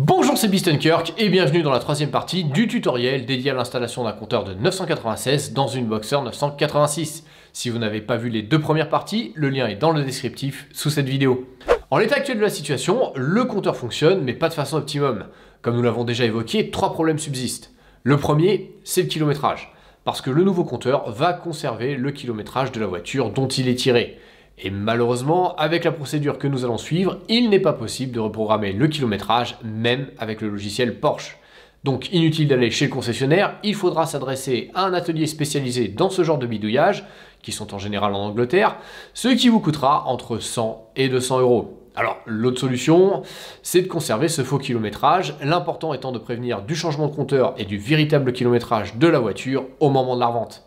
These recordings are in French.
Bonjour, c'est Kirk et bienvenue dans la troisième partie du tutoriel dédié à l'installation d'un compteur de 996 dans une Boxer 986. Si vous n'avez pas vu les deux premières parties, le lien est dans le descriptif sous cette vidéo. En l'état actuel de la situation, le compteur fonctionne mais pas de façon optimum. Comme nous l'avons déjà évoqué, trois problèmes subsistent. Le premier, c'est le kilométrage, parce que le nouveau compteur va conserver le kilométrage de la voiture dont il est tiré. Et malheureusement, avec la procédure que nous allons suivre, il n'est pas possible de reprogrammer le kilométrage, même avec le logiciel Porsche. Donc inutile d'aller chez le concessionnaire, il faudra s'adresser à un atelier spécialisé dans ce genre de bidouillage, qui sont en général en Angleterre, ce qui vous coûtera entre 100 et 200 euros. Alors l'autre solution, c'est de conserver ce faux kilométrage, l'important étant de prévenir du changement de compteur et du véritable kilométrage de la voiture au moment de la revente.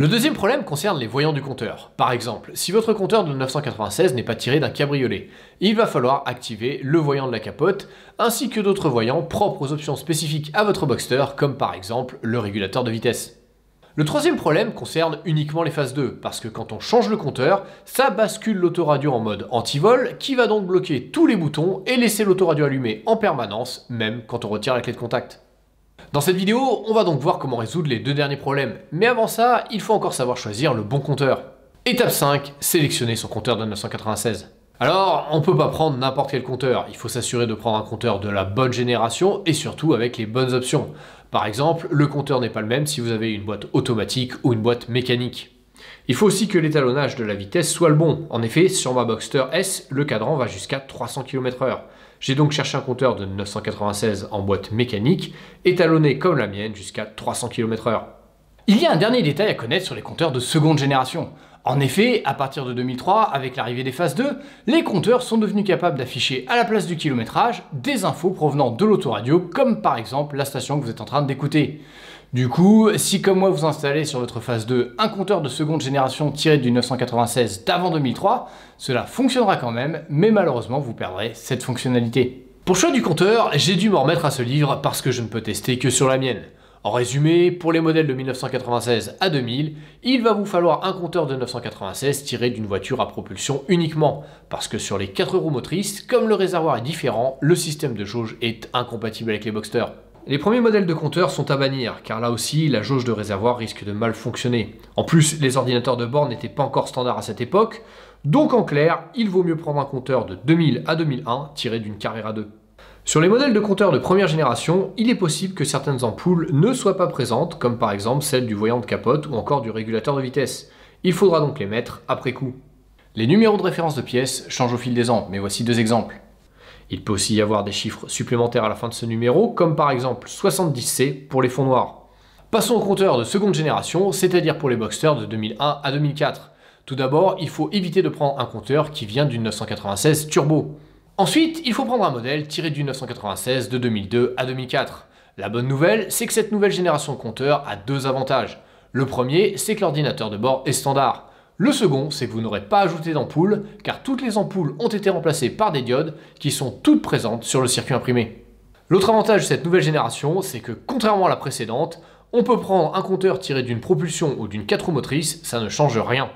Le deuxième problème concerne les voyants du compteur. Par exemple, si votre compteur de 996 n'est pas tiré d'un cabriolet, il va falloir activer le voyant de la capote, ainsi que d'autres voyants propres aux options spécifiques à votre Boxster, comme par exemple le régulateur de vitesse. Le troisième problème concerne uniquement les phases 2, parce que quand on change le compteur, ça bascule l'autoradio en mode anti-vol qui va donc bloquer tous les boutons et laisser l'autoradio allumé en permanence, même quand on retire la clé de contact. Dans cette vidéo, on va donc voir comment résoudre les deux derniers problèmes. Mais avant ça, il faut encore savoir choisir le bon compteur. Étape 5, sélectionner son compteur de 996. Alors, on peut pas prendre n'importe quel compteur, il faut s'assurer de prendre un compteur de la bonne génération et surtout avec les bonnes options. Par exemple, le compteur n'est pas le même si vous avez une boîte automatique ou une boîte mécanique. Il faut aussi que l'étalonnage de la vitesse soit le bon. En effet, sur ma Boxster S, le cadran va jusqu'à 300 km/h. J'ai donc cherché un compteur de 996 en boîte mécanique, étalonné comme la mienne jusqu'à 300 km/h. Il y a un dernier détail à connaître sur les compteurs de seconde génération. En effet, à partir de 2003, avec l'arrivée des phases 2, les compteurs sont devenus capables d'afficher à la place du kilométrage des infos provenant de l'autoradio, comme par exemple la station que vous êtes en train d'écouter. Du coup, si comme moi vous installez sur votre phase 2 un compteur de seconde génération tiré du 996 d'avant 2003, cela fonctionnera quand même, mais malheureusement vous perdrez cette fonctionnalité. Pour choix du compteur, j'ai dû m'en remettre à ce livre parce que je ne peux tester que sur la mienne. En résumé, pour les modèles de 1996 à 2000, il va vous falloir un compteur de 996 tiré d'une voiture à propulsion uniquement, parce que sur les 4 roues motrices, comme le réservoir est différent, le système de jauge est incompatible avec les Boxster. Les premiers modèles de compteurs sont à bannir, car là aussi, la jauge de réservoir risque de mal fonctionner. En plus, les ordinateurs de bord n'étaient pas encore standards à cette époque, donc en clair, il vaut mieux prendre un compteur de 2000 à 2001 tiré d'une Carrera 2. Sur les modèles de compteurs de première génération, il est possible que certaines ampoules ne soient pas présentes, comme par exemple celle du voyant de capote ou encore du régulateur de vitesse. Il faudra donc les mettre après coup. Les numéros de référence de pièces changent au fil des ans, mais voici deux exemples. Il peut aussi y avoir des chiffres supplémentaires à la fin de ce numéro, comme par exemple 70C pour les fonds noirs. Passons au compteur de seconde génération, c'est-à-dire pour les Boxster de 2001 à 2004. Tout d'abord, il faut éviter de prendre un compteur qui vient d'une 996 Turbo. Ensuite, il faut prendre un modèle tiré du 996 de 2002 à 2004. La bonne nouvelle, c'est que cette nouvelle génération de compteurs a deux avantages. Le premier, c'est que l'ordinateur de bord est standard. Le second, c'est que vous n'aurez pas ajouté d'ampoule, car toutes les ampoules ont été remplacées par des diodes qui sont toutes présentes sur le circuit imprimé. L'autre avantage de cette nouvelle génération, c'est que contrairement à la précédente, on peut prendre un compteur tiré d'une propulsion ou d'une 4 roues motrices, ça ne change rien.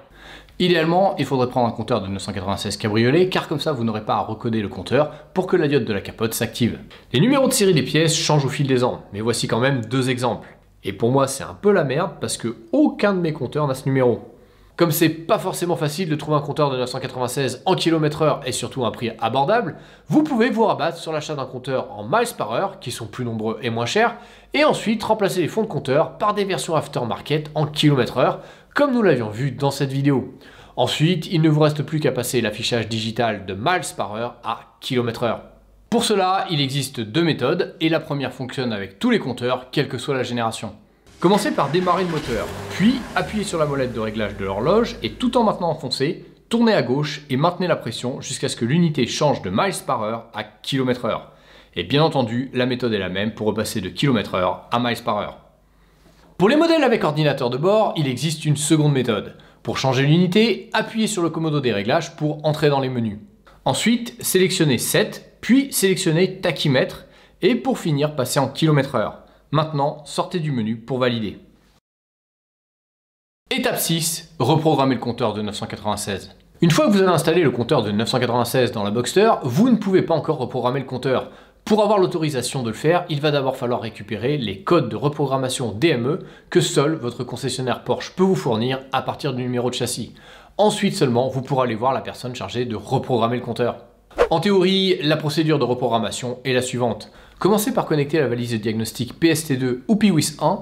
Idéalement, il faudrait prendre un compteur de 996 cabriolet car comme ça vous n'aurez pas à recoder le compteur pour que la diode de la capote s'active. Les numéros de série des pièces changent au fil des ans, mais voici quand même deux exemples. Et pour moi c'est un peu la merde parce que aucun de mes compteurs n'a ce numéro. Comme c'est pas forcément facile de trouver un compteur de 996 en km heure et surtout un prix abordable, vous pouvez vous rabattre sur l'achat d'un compteur en miles par heure, qui sont plus nombreux et moins chers, et ensuite remplacer les fonds de compteur par des versions aftermarket en km heure comme nous l'avions vu dans cette vidéo. Ensuite, il ne vous reste plus qu'à passer l'affichage digital de miles par heure à km heure. Pour cela, il existe deux méthodes, et la première fonctionne avec tous les compteurs, quelle que soit la génération. Commencez par démarrer le moteur, puis appuyez sur la molette de réglage de l'horloge et tout en maintenant enfoncé, tournez à gauche et maintenez la pression jusqu'à ce que l'unité change de miles par heure à km heure. Et bien entendu, la méthode est la même pour repasser de km heure à miles par heure. Pour les modèles avec ordinateur de bord, il existe une seconde méthode. Pour changer l'unité, appuyez sur le commodo des réglages pour entrer dans les menus. Ensuite, sélectionnez 7, puis sélectionnez tachymètre et pour finir, passez en km heure. Maintenant, sortez du menu pour valider. Étape 6, reprogrammer le compteur de 996. Une fois que vous avez installé le compteur de 996 dans la Boxster, vous ne pouvez pas encore reprogrammer le compteur. Pour avoir l'autorisation de le faire, il va d'abord falloir récupérer les codes de reprogrammation DME que seul votre concessionnaire Porsche peut vous fournir à partir du numéro de châssis. Ensuite seulement, vous pourrez aller voir la personne chargée de reprogrammer le compteur. En théorie, la procédure de reprogrammation est la suivante. Commencez par connecter la valise de diagnostic PST2 ou PIWIS 1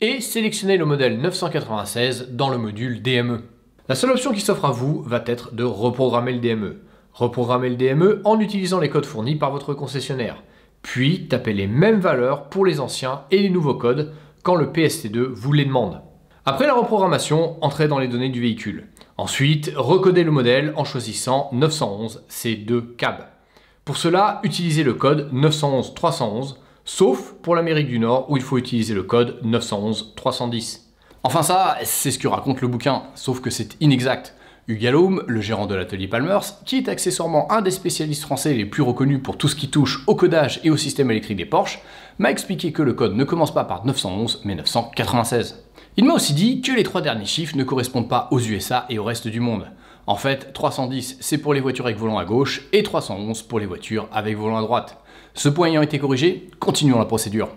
et sélectionnez le modèle 996 dans le module DME. La seule option qui s'offre à vous va être de reprogrammer le DME. Reprogrammez le DME en utilisant les codes fournis par votre concessionnaire, puis tapez les mêmes valeurs pour les anciens et les nouveaux codes quand le PST2 vous les demande. Après la reprogrammation, entrez dans les données du véhicule. Ensuite, recodez le modèle en choisissant 911 C2 CAB. Pour cela, utilisez le code 911 311, sauf pour l'Amérique du Nord où il faut utiliser le code 911 310. Enfin ça, c'est ce que raconte le bouquin, sauf que c'est inexact. Hugues le gérant de l'atelier Palmers, qui est accessoirement un des spécialistes français les plus reconnus pour tout ce qui touche au codage et au système électrique des Porsche, m'a expliqué que le code ne commence pas par 911 mais 996. Il m'a aussi dit que les trois derniers chiffres ne correspondent pas aux USA et au reste du monde. En fait, 310, c'est pour les voitures avec volant à gauche et 311 pour les voitures avec volant à droite. Ce point ayant été corrigé, continuons la procédure.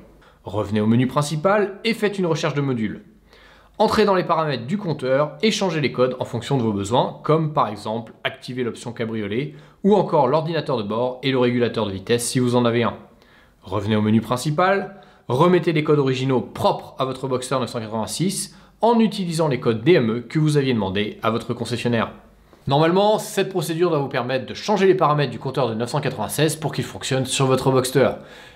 Revenez au menu principal et faites une recherche de module. Entrez dans les paramètres du compteur et changez les codes en fonction de vos besoins, comme par exemple activer l'option cabriolet ou encore l'ordinateur de bord et le régulateur de vitesse si vous en avez un. Revenez au menu principal, remettez les codes originaux propres à votre Boxster 986 en utilisant les codes DME que vous aviez demandé à votre concessionnaire. Normalement, cette procédure doit vous permettre de changer les paramètres du compteur de 996 pour qu'il fonctionne sur votre Boxster.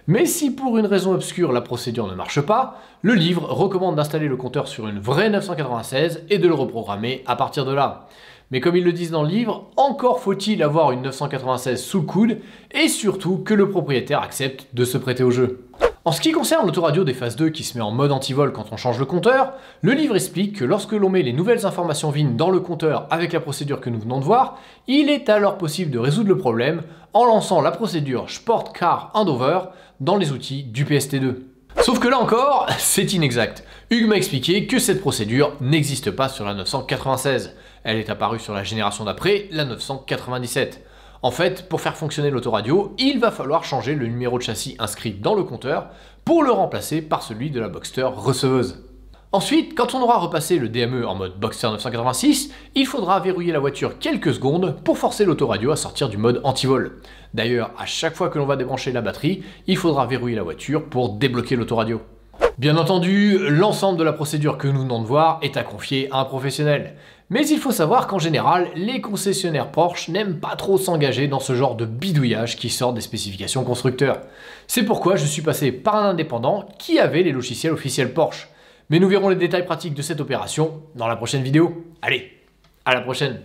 Mais si pour une raison obscure la procédure ne marche pas, le livre recommande d'installer le compteur sur une vraie 996 et de le reprogrammer à partir de là. Mais comme ils le disent dans le livre, encore faut-il avoir une 996 sous le coude et surtout que le propriétaire accepte de se prêter au jeu. En ce qui concerne l'autoradio des phases 2 qui se met en mode antivol quand on change le compteur, le livre explique que lorsque l'on met les nouvelles informations VIN dans le compteur avec la procédure que nous venons de voir, il est alors possible de résoudre le problème en lançant la procédure Sport Car Handover dans les outils du PST2. Sauf que là encore, c'est inexact. Hugues m'a expliqué que cette procédure n'existe pas sur la 996. Elle est apparue sur la génération d'après, la 997. En fait, pour faire fonctionner l'autoradio, il va falloir changer le numéro de châssis inscrit dans le compteur pour le remplacer par celui de la Boxster receveuse. Ensuite, quand on aura repassé le DME en mode Boxster 986, il faudra verrouiller la voiture quelques secondes pour forcer l'autoradio à sortir du mode anti-vol. D'ailleurs, à chaque fois que l'on va débrancher la batterie, il faudra verrouiller la voiture pour débloquer l'autoradio. Bien entendu, l'ensemble de la procédure que nous venons de voir est à confier à un professionnel. Mais il faut savoir qu'en général, les concessionnaires Porsche n'aiment pas trop s'engager dans ce genre de bidouillage qui sort des spécifications constructeurs. C'est pourquoi je suis passé par un indépendant qui avait les logiciels officiels Porsche. Mais nous verrons les détails pratiques de cette opération dans la prochaine vidéo. Allez, à la prochaine